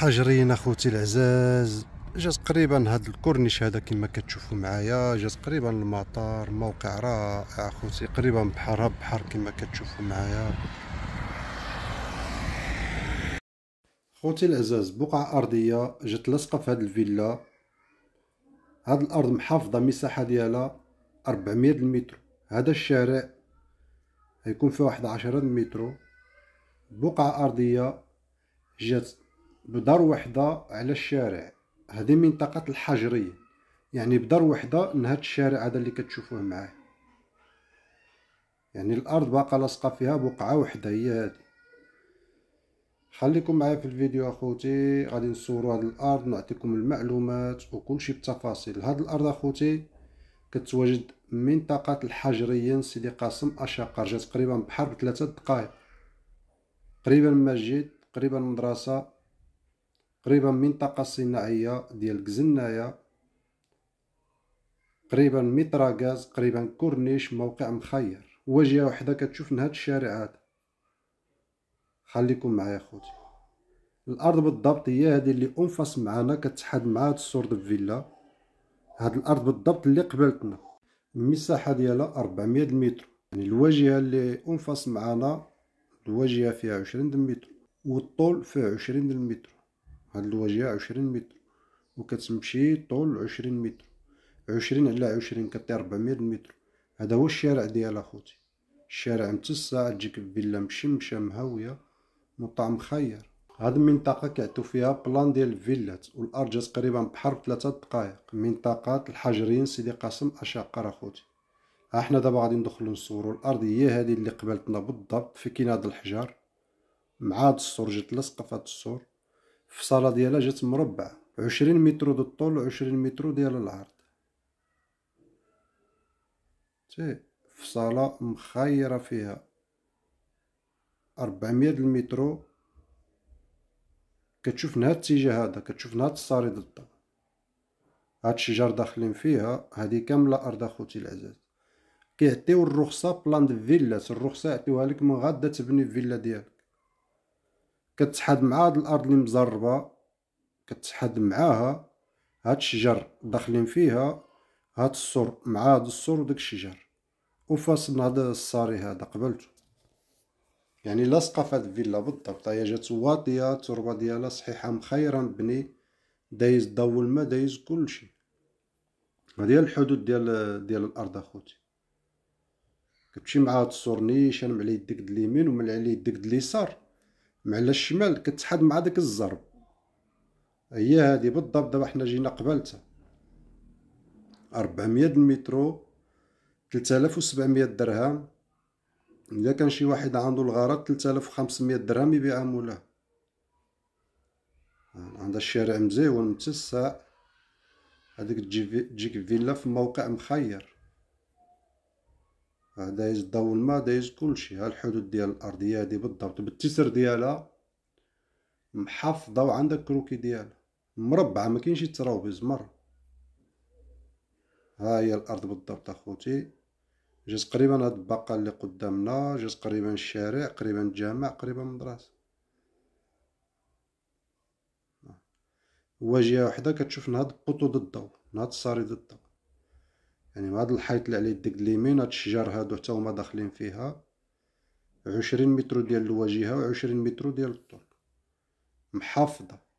حجرين اخوتي العزاز جات قريبا هاد الكورنيش هذا كما كتشوفوا معايا جات قريبا المطار موقع رائع اخوتي قريبا بحر بحر كما كتشوفوا معايا خوتي العزاز بقعة أرضية جات لاصقة في هاد الفيلا هاد الأرض محافظة مساحة ديالها 400 المتر هذا الشارع هيكون فيه واحد عشرة المترو بقعة أرضية جات بدار وحده على الشارع هذه منطقه الحجريه يعني بدار وحده نهاد الشارع هذا اللي كتشوفوه معاه يعني الارض باقا لاصقه فيها بقعه وحده هي هذه خليكم معايا في الفيديو اخوتي غادي نصورو هاد الارض نعطيكم المعلومات وكلشي بالتفاصيل هاد الارض اخوتي كتواجد منطقة الحجريين سيدي قاسم أشاقر جات تقريبا بحر بثلاثة دقائق قريبا مسجد قريبا مدرسة قريبا من المنطقة الصناعية ديال كزنايا قريبا ميطراغاز قريبا كورنيش موقع مخير واجهة وحدة كتشوف نهاد الشارع هذا خليكم معايا خوتي الارض بالضبط هي هذه اللي انفاس معانا كتحد مع هاد السور دو فيلا هاد الارض بالضبط اللي قبلتنا المساحه ديالها 400 متر يعني الواجهه اللي انفاس معانا الواجهه فيها 20 متر والطول فيها 20 متر هاد الواجهه عشرين متر وكتمشي طول عشرين متر عشرين على عشرين كطير ربعمية متر هذا هو الشارع ديال اخوتي الشارع متسع تجيك فيلا مشمشه مهويه مطعم خير هاد المنطقه كيعطيو فيها بلان ديال الفيلات والارجى تقريبا بحر بثلاثة دقائق منطقه الحجرين سيدي قاسم اشقر اخوتي ها حنا دابا غادي ندخلو نصورو الارض هي هادي اللي قبلتنا بالضبط في كاين هاد الحجر مع هاد السور جات لاصقه في هاد السور في صالة ديالها جات مربعه عشرين متر دو الطول وعشرين متر ديال العرض تي فصاله مخيره فيها أربعمية المترو كتشوف نهاد الاتجاه هذا كتشوف نهاد الصاري ضده هاد الشجر داخلين فيها هادي كامله ارض اخوتي العزاز كيعطيو الرخصه بلان د فيلات الرخصه يعطيوها لك من غدا تبني الفيلا ديالك كتحاد مع هاد الارض اللي مزربه كتحاد معاها هاد الشجر داخلين فيها هاد السور مع هاد السور وداك الشجر وفاصل هاد الصاري هذا قبلته يعني لاصقه في هاد الفيلا بالضبط هي جات واطيه التربه ديالها صحيحه مخيرا مبني دايز الضو الماء دايز كلشي هادي هي الحدود ديال ديال الارض اخوتي كتمشي مع هاد السور نيشان من على يدك د اليمين ومن على يدك د اليسار مع الشمال كتحد مع داك الزرب هي هادي بالضبط دابا حنا جينا قبلتها 400 المترو 3700 درهم الا كان شي واحد عنده الغرض 3500 درهم يبيعها مولاه عندها الشارع مزيون متسع هذيك تجيك فيلا في موقع مخير راه دايز الضوء الماء دايز كلشي ها الحدود ديال الارضيه هادي بالضبط بالتسر ديالها محافظه وعندك كروكي ديالها مربعه ما كاينش يتروبز مر ها هي الارض بالضبط اخوتي جات تقريبا هاد الباقه اللي قدامنا جات تقريبا الشارع قريبا الجامع قريبا المدرسه واجهه وحده كتشوف نهض البوطو ضد الضوء نهض الصاري ضد الضوء يعني هذا الحيط اللي عليه الدق اليمين هاد الشجر هادو حتى هما داخلين فيها عشرين متر ديال الواجهه وعشرين متر ديال الطول محافظه